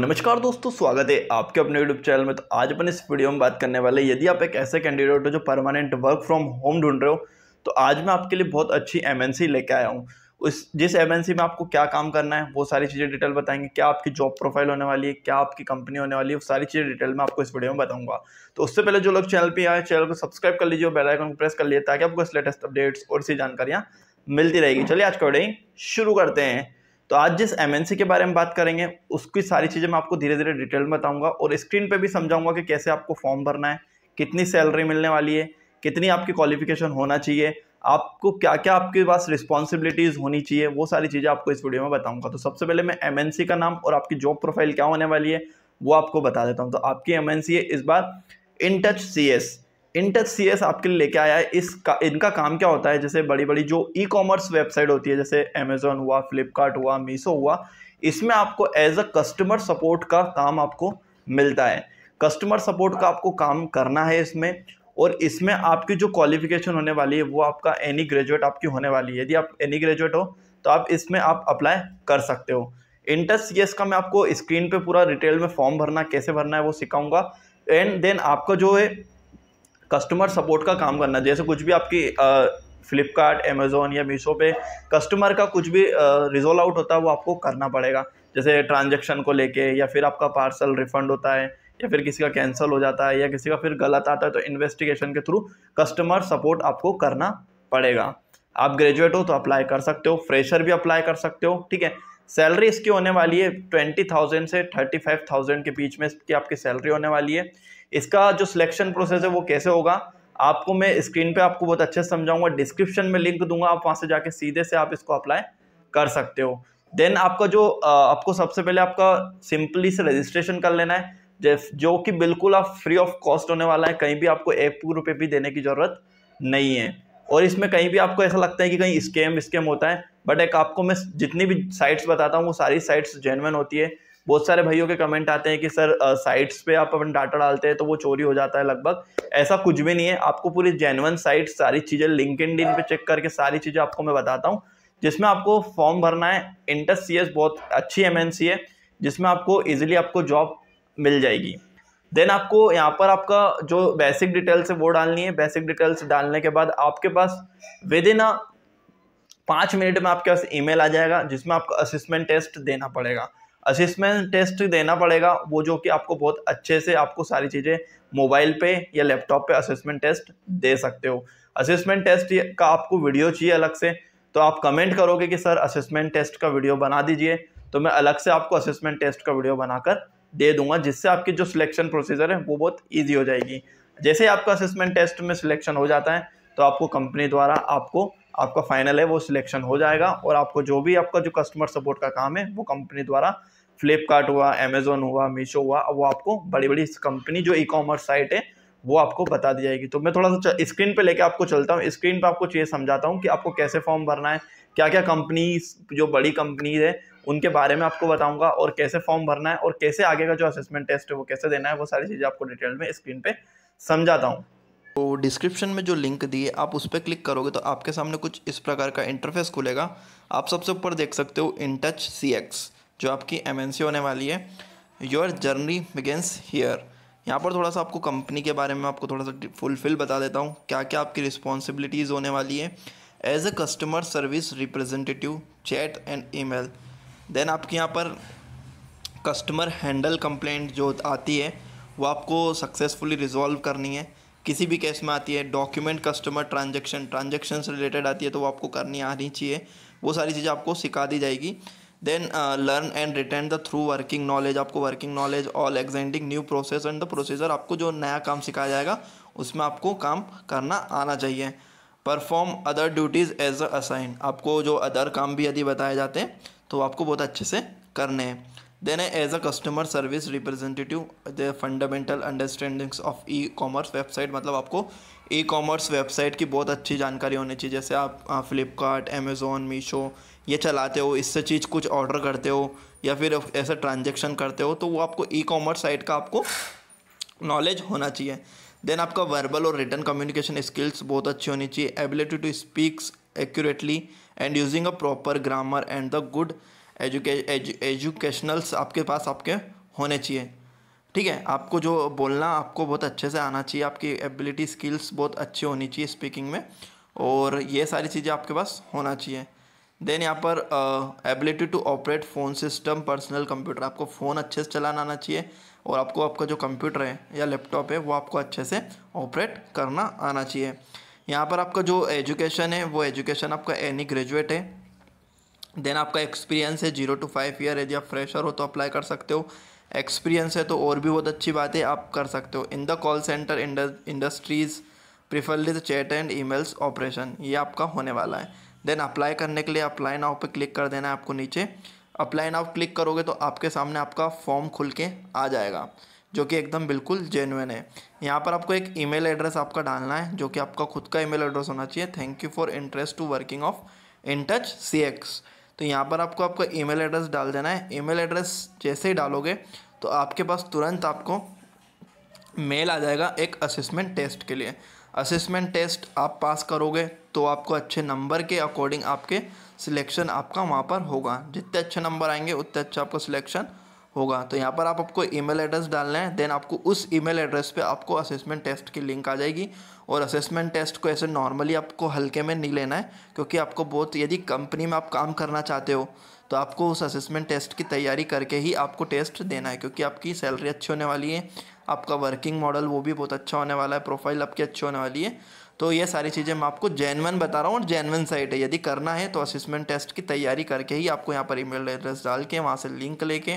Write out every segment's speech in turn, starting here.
नमस्कार दोस्तों स्वागत है आपके अपने यूट्यूब चैनल में तो आज अपन इस वीडियो में बात करने वाले यदि आप एक ऐसे कैंडिडेट हो जो परमानेंट वर्क फ्रॉम होम ढूंढ रहे हो तो आज मैं आपके लिए बहुत अच्छी एमएनसी लेके आया हूँ उस जिस एमएनसी में आपको क्या काम करना है वो सारी चीज़ें डिटेल बताएंगे क्या आपकी जॉब प्रोफाइल होने वाली है क्या आपकी कंपनी होने वाली है वो सारी चीज़ें डिटेल में आपको इस वीडियो में बताऊंगा तो उससे पहले जो लोग चैनल पर आए चैनल को सब्सक्राइब कर लीजिए और बेल आइकन को प्रेस कर लीजिए ताकि आपको इस लेटेस्ट अपडेट्स और सी जानकारियाँ मिलती रहेगी चलिए आज का वीडियो शुरू करते हैं तो आज जिस एम के बारे में बात करेंगे उसकी सारी चीज़ें मैं आपको धीरे धीरे डिटेल में बताऊँगा और स्क्रीन पर भी समझाऊँगा कि कैसे आपको फॉर्म भरना है कितनी सैलरी मिलने वाली है कितनी आपकी क्वालिफिकेशन होना चाहिए आपको क्या क्या आपके पास रिस्पॉन्सिबिलिटीज़ होनी चाहिए वो सारी चीज़ें आपको इस वीडियो में बताऊंगा तो सबसे पहले मैं एम का नाम और आपकी जॉब प्रोफाइल क्या होने वाली है वो आपको बता देता हूँ तो आपकी एम इस बार in touch C S Intex C आपके लिए लेके आया है इसका इनका काम क्या होता है जैसे बड़ी बड़ी जो ई कॉमर्स वेबसाइट होती है जैसे अमेजोन हुआ फ्लिपकार्ट हुआ मीशो हुआ इसमें आपको एज अ कस्टमर सपोर्ट का काम आपको मिलता है कस्टमर सपोर्ट का आपको काम करना है इसमें और इसमें आपकी जो क्वालिफिकेशन होने वाली है वो आपका एनी ग्रेजुएट आपकी होने वाली है यदि आप एनी ग्रेजुएट हो तो आप इसमें आप अप्लाई कर सकते हो इंटरेस्ट सी का मैं आपको स्क्रीन पे पूरा डिटेल में फॉर्म भरना कैसे भरना है वो सिखाऊंगा एंड देन आपका जो है कस्टमर सपोर्ट का काम करना जैसे कुछ भी आपकी फ्लिपकार्ट अमेज़ोन या मीशो पे कस्टमर का कुछ भी रिजोल्व आउट होता है वो आपको करना पड़ेगा जैसे ट्रांजेक्शन को लेके या फिर आपका पार्सल रिफ़ंड होता है या फिर किसी का कैंसिल हो जाता है या किसी का फिर गलत आता है तो इन्वेस्टिगेशन के थ्रू कस्टमर सपोर्ट आपको करना पड़ेगा आप ग्रेजुएट हो तो अप्लाई कर सकते हो फ्रेशर भी अप्लाई कर सकते हो ठीक है सैलरी इसकी होने वाली है ट्वेंटी थाउजेंड से थर्टी फाइव थाउजेंड के बीच में इसकी आपकी सैलरी होने वाली है इसका जो सिलेक्शन प्रोसेस है वो कैसे होगा आपको मैं स्क्रीन पे आपको बहुत अच्छे से समझाऊंगा डिस्क्रिप्शन में लिंक दूंगा आप वहाँ से जाके सीधे से आप इसको अप्लाई कर सकते हो देन आपका जो आपको सबसे पहले आपका सिंपली से रजिस्ट्रेशन कर लेना है जो कि बिल्कुल आप फ्री ऑफ कॉस्ट होने वाला है कहीं भी आपको एक रुपये भी देने की ज़रूरत नहीं है और इसमें कहीं भी आपको ऐसा लगता है कि कहीं स्कैम स्कैम होता है बट एक आपको मैं जितनी भी साइट्स बताता हूँ वो सारी साइट्स जेनवन होती है बहुत सारे भाइयों के कमेंट आते हैं कि सर साइट्स पे आप अपन डाटा डालते हैं तो वो चोरी हो जाता है लगभग ऐसा कुछ भी नहीं है आपको पूरी जेनवन साइट सारी चीज़ें लिंक इन पे चेक करके सारी चीज़ें आपको मैं बताता हूँ जिसमें आपको फॉर्म भरना है इंटर सी बहुत अच्छी एम है जिसमें आपको ईजिली आपको जॉब मिल जाएगी देन आपको यहाँ पर आपका जो बेसिक डिटेल्स है वो डालनी है बेसिक डिटेल्स डालने के बाद आपके पास विद इन अ पाँच मिनट में आपके पास ईमेल आ जाएगा जिसमें आपको असिस्मेंट टेस्ट देना पड़ेगा असिस्मेंट टेस्ट देना पड़ेगा वो जो कि आपको बहुत अच्छे से आपको सारी चीज़ें मोबाइल पे या लैपटॉप पे असिस्मेंट टेस्ट दे सकते हो असिस्मेंट टेस्ट का आपको वीडियो चाहिए अलग से तो आप कमेंट करोगे कि सर असिस्मेंट टेस्ट का वीडियो बना दीजिए तो मैं अलग से आपको असिस्मेंट टेस्ट का वीडियो बनाकर दे दूंगा जिससे आपकी जो सिलेक्शन प्रोसीजर है वो बहुत ईजी हो जाएगी जैसे आपका असिस्मेंट टेस्ट में सिलेक्शन हो जाता है तो आपको कंपनी द्वारा आपको आपका फाइनल है वो सिलेक्शन हो जाएगा और आपको जो भी आपका जो कस्टमर सपोर्ट का काम है वो कंपनी द्वारा फ्लिपकार्ट हुआ अमेजोन हुआ मीशो हुआ वो आपको बड़ी बड़ी कंपनी जो ई कॉमर्स साइट है वो आपको बता दी जाएगी तो मैं थोड़ा सा स्क्रीन पे लेके आपको चलता हूँ स्क्रीन पे आपको चीज़ समझाता हूँ कि आपको कैसे फॉर्म भरना है क्या क्या कंपनी जो बड़ी कंपनीज है उनके बारे में आपको बताऊंगा और कैसे फॉर्म भरना है और कैसे आगे का जो असेसमेंट टेस्ट है वो कैसे देना है वो सारी चीज़ें आपको डिटेल में स्क्रीन पर समझाता हूँ तो डिस्क्रिप्शन में जो लिंक दिए आप उस पर क्लिक करोगे तो आपके सामने कुछ इस प्रकार का इंटरफेस खुलेगा आप सबसे ऊपर देख सकते हो इन टच सी एक्स जो आपकी एम होने वाली है योर जर्नी बिगेंस हियर यहाँ पर थोड़ा सा आपको कंपनी के बारे में आपको थोड़ा सा फुलफिल बता देता हूँ क्या क्या आपकी रिस्पॉन्सिबिलिटीज़ होने वाली है as a customer service representative chat and email then आपके यहाँ पर कस्टमर हैंडल कंप्लेंट जो आती है वो आपको सक्सेसफुली रिजॉल्व करनी है किसी भी केस में आती है डॉक्यूमेंट कस्टमर ट्रांजेक्शन ट्रांजेक्शन से रिलेटेड आती है तो वो आपको करनी आनी चाहिए वो सारी चीज़ें आपको सिखा दी जाएगी then learn and return the through working knowledge आपको working knowledge all existing new process and the procedure आपको जो नया काम सिखाया जाएगा उसमें आपको काम करना आना चाहिए perform other duties as assign आपको जो अदर काम भी यदि बताए जाते हैं तो आपको बहुत अच्छे से करने हैं then as a customer service representative the fundamental understandings of e commerce website मतलब आपको ई कॉमर्स वेबसाइट की बहुत अच्छी जानकारी होनी चाहिए जैसे आप फ्लिपकार्ट अमेज़ोन मीशो ये चलाते हो इससे चीज़ कुछ ऑर्डर करते हो या फिर ऐसा ट्रांजेक्शन करते हो तो वो आपको ई कॉमर्स साइट का आपको नॉलेज होना चाहिए देन आपका वर्बल और रिटर्न कम्युनिकेशन स्किल्स बहुत अच्छी होनी चाहिए ability to speaks accurately and using a proper grammar and the good educa edu, educationals आपके पास आपके होने चाहिए ठीक है आपको जो बोलना आपको बहुत अच्छे से आना चाहिए आपकी एबिलिटी स्किल्स बहुत अच्छी होनी चाहिए स्पीकिंग में और ये सारी चीज़ें आपके पास होना चाहिए देन यहाँ पर ability to operate phone system personal computer आपको फ़ोन अच्छे से चलाना आना चाहिए और आपको आपका जो कंप्यूटर है या लैपटॉप है वो आपको अच्छे से ऑपरेट करना आना चाहिए यहाँ पर आपका जो एजुकेशन है वो एजुकेशन आपका एनी ग्रेजुएट है देन आपका एक्सपीरियंस है जीरो टू फाइव ईयर यदि आप फ्रेशर हो तो अप्लाई कर सकते हो एक्सपीरियंस है तो और भी बहुत अच्छी बात है आप कर सकते हो in the call centre industries preferably chat and emails operation ये आपका होने वाला है देन अप्लाई करने के लिए अप्लाई नाउ पे क्लिक कर देना है आपको नीचे अप्लाई नाउ क्लिक करोगे तो आपके सामने आपका फॉर्म खुल के आ जाएगा जो कि एकदम बिल्कुल जेनुइन है यहाँ पर आपको एक ईमेल एड्रेस आपका डालना है जो कि आपका खुद का ईमेल एड्रेस होना चाहिए thank you for interest to working of in touch C X तो यहाँ पर आपको आपका ईमेल एड्रेस डाल देना है ईमेल एड्रेस जैसे ही डालोगे तो आपके पास तुरंत आपको मेल आ जाएगा एक असेसमेंट टेस्ट के लिए असेसमेंट टेस्ट आप पास करोगे तो आपको अच्छे नंबर के अकॉर्डिंग आपके सिलेक्शन आपका वहाँ पर होगा जितने अच्छे नंबर आएंगे उतने अच्छा आपका सिलेक्शन होगा तो यहाँ पर आप आपको ईमेल एड्रेस डालना है देन आपको उस ईमेल एड्रेस पे आपको असेसमेंट टेस्ट की लिंक आ जाएगी और असेसमेंट टेस्ट को ऐसे नॉर्मली आपको हल्के में नहीं लेना है क्योंकि आपको बहुत यदि कंपनी में आप काम करना चाहते हो तो आपको उस असेसमेंट टेस्ट की तैयारी करके ही आपको टेस्ट देना है क्योंकि आपकी सैलरी अच्छी होने वाली है आपका वर्किंग मॉडल वो भी बहुत अच्छा होने वाला है प्रोफाइल आपकी अच्छी होने वाली है तो ये सारी चीज़ें मैं आपको जेनवन बता रहा हूँ और जेनवन साइट है यदि करना है तो असेसमेंट टेस्ट की तैयारी करके ही आपको यहाँ पर ईमेल एड्रेस डाल के वहाँ से लिंक लेके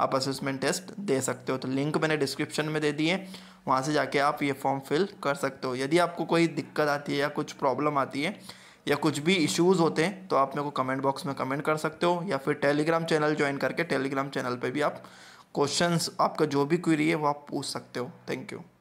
आप असेसमेंट टेस्ट दे सकते हो तो लिंक मैंने डिस्क्रिप्शन में दे दिए वहाँ से जाके आप ये फॉर्म फिल कर सकते हो यदि आपको कोई दिक्कत आती है या कुछ प्रॉब्लम आती है या कुछ भी इश्यूज़ होते हैं तो आप मेरे को कमेंट बॉक्स में कमेंट कर सकते हो या फिर टेलीग्राम चैनल ज्वाइन करके टेलीग्राम चैनल पर भी आप क्वेश्चंस आपका जो भी क्वेरी है वो आप पूछ सकते हो थैंक यू